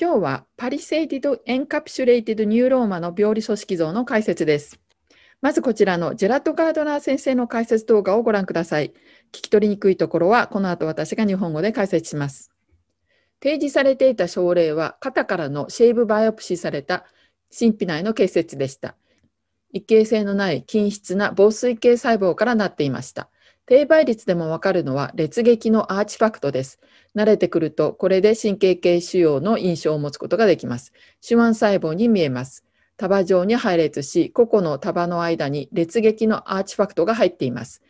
今日はパリセイティド・エンカプシュレイティド・ニューローマの病理組織像の解説です。まずこちらのジェラット・ガードナー先生の解説動画をご覧ください。聞き取りにくいところは、この後私が日本語で解説します。提示されていた症例は、肩からのシェイブバイオプシーされた神秘内の結節でした。一形性のない均質な防水系細胞からなっていました。低倍率でもわかるのは列撃のアーチファクトです。慣れてくると、これで神経系腫瘍の印象を持つことができます。手腕細胞に見えます。束状に配列し、個々の束の間に列撃のアーチファクトが入っています。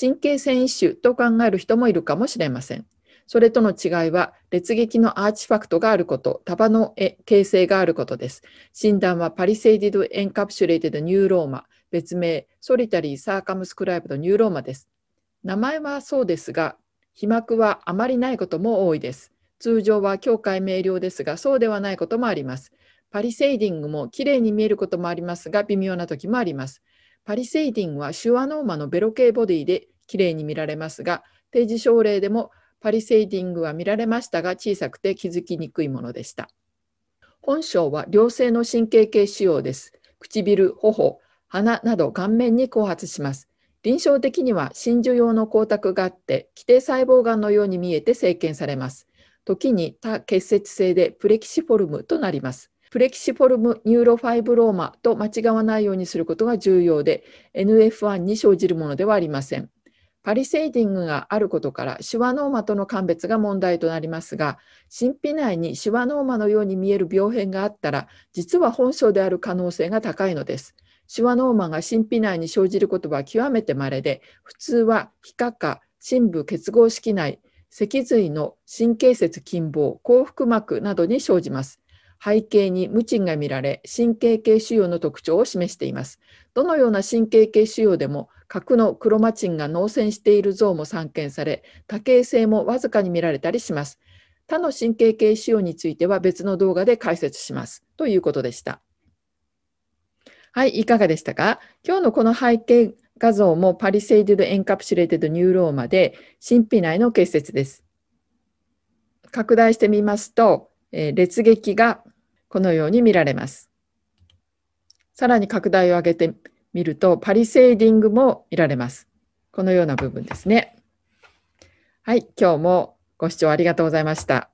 神経繊維腫と考える人もいるかもしれません。それとの違いは、列撃のアーチファクトがあること、束の形成があることです。診断はパリセイディド・エンカプシュレイテド・ニューローマ、別名、ソリタリー・サーカムスクライブド・ニューローマです。名前はそうですが、被膜はあまりないことも多いです。通常は境界明瞭ですが、そうではないこともあります。パリセイディングも綺麗に見えることもありますが、微妙な時もあります。パリセイディングはシュアノーマのベロ系ボディで綺麗に見られますが、提示症例でもパリセイディングは見られましたが、小さくて気づきにくいものでした。本章は良性の神経系腫瘍です。唇、頬、鼻など顔面に後発します。臨床的には真珠用の光沢があって基底細胞癌のように見えて生検されます時に多結節性でプレキシフォルムとなりますプレキシフォルムニューロファイブローマと間違わないようにすることが重要で NF1 に生じるものではありませんパリセーディングがあることからシュワノーマとの鑑別が問題となりますが神秘内にシュワノーマのように見える病変があったら実は本性である可能性が高いのですシワノーマンが神秘内に生じることは極めて稀で、普通は皮下下、深部結合式内、脊髄の神経節近傍、後腹膜などに生じます。背景に無賃が見られ、神経系腫瘍の特徴を示しています。どのような神経系腫瘍でも、核のクロマチンが脳染している像も散見され、多形性もわずかに見られたりします。他の神経系腫瘍については別の動画で解説します。ということでした。はい、いかがでしたか今日のこの背景画像もパリセイディドエンカプシュレーテッドニューローマで神秘内の結節です。拡大してみますと、えー、列撃がこのように見られます。さらに拡大を上げてみると、パリセーディングも見られます。このような部分ですね。はい、今日もご視聴ありがとうございました。